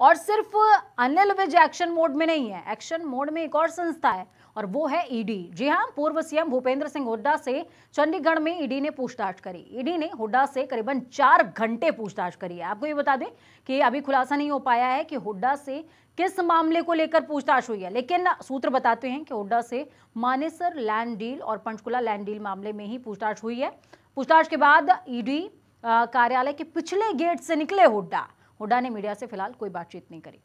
और सिर्फ Anil Vij action mode में नहीं है एक्शन मोड में एक और संस्था है और वो है ईडी e जी हां पूर्व सीएम भूपेंद्र सिंह हुड्डा से चंडीगढ़ में ईडी e ने पूछताछ करी ईडी e ने हुड्डा से करीबन चार घंटे पूछताछ करी है आपको ये बता दें कि अभी खुलासा नहीं हो पाया है कि हुड्डा से किस मामले को लेकर पूछताछ हुई है लेकिन सूत्र बताते हैं कि हुड्डा से मानेसर लैंड डील और पंचकुला लैंड डील मामले में ही पूछताछ हुई है पूछताछ के बाद ईडी कार्यालय के पिछले गेट से निकले हुड्डा हुड्डा ने मीडिया से फिलहाल कोई बातचीत नहीं करी